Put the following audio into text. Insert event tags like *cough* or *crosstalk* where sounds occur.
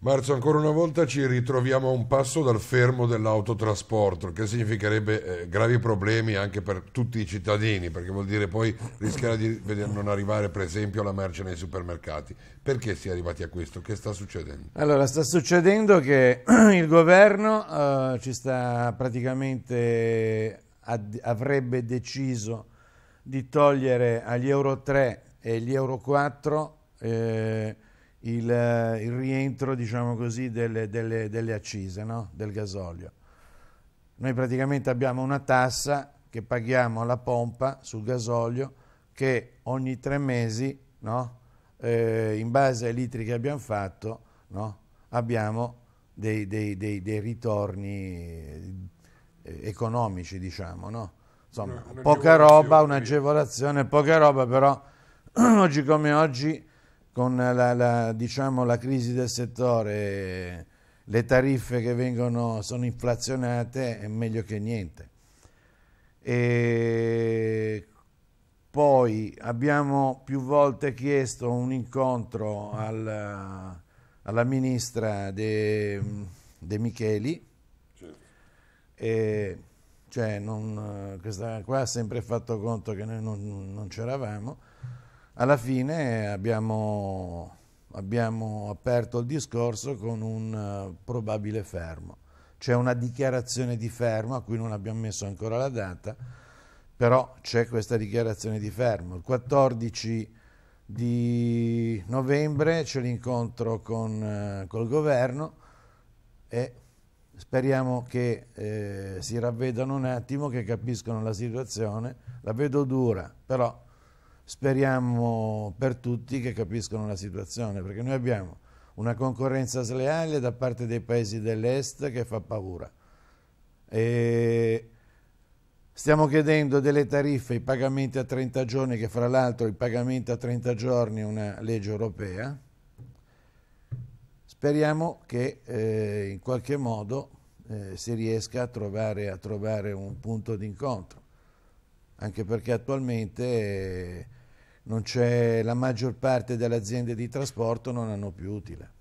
Marzo, ancora una volta ci ritroviamo a un passo dal fermo dell'autotrasporto, che significherebbe eh, gravi problemi anche per tutti i cittadini, perché vuol dire poi rischiare di non arrivare per esempio la merce nei supermercati. Perché si è arrivati a questo? Che sta succedendo? Allora, sta succedendo che *clears throat* il governo eh, ci sta praticamente avrebbe deciso di togliere agli Euro 3 e agli Euro 4 eh, il, il rientro diciamo così, delle, delle, delle, accise no? del gasolio. Noi praticamente abbiamo una tassa che paghiamo alla pompa sul gasolio che ogni tre mesi, no? eh, in base ai litri che abbiamo fatto, no? abbiamo dei, dei, dei, dei ritorni eh, economici, diciamo, Insomma, poca roba, un'agevolazione, poca roba, però *clears throat* oggi come oggi con la, la, diciamo, la crisi del settore, le tariffe che vengono, sono inflazionate, è meglio che niente. E poi abbiamo più volte chiesto un incontro al, alla ministra De, De Micheli, certo. e, cioè non, questa qua ha sempre fatto conto che noi non, non c'eravamo, alla fine abbiamo, abbiamo aperto il discorso con un eh, probabile fermo. C'è una dichiarazione di fermo a cui non abbiamo messo ancora la data, però c'è questa dichiarazione di fermo. Il 14 di novembre c'è l'incontro con uh, col governo e speriamo che eh, si ravvedano un attimo, che capiscono la situazione. La vedo dura, però speriamo per tutti che capiscono la situazione, perché noi abbiamo una concorrenza sleale da parte dei paesi dell'est che fa paura. E stiamo chiedendo delle tariffe, i pagamenti a 30 giorni, che fra l'altro il pagamento a 30 giorni è una legge europea. Speriamo che eh, in qualche modo eh, si riesca a trovare, a trovare un punto d'incontro, anche perché attualmente... Eh, la maggior parte delle aziende di trasporto non hanno più utile.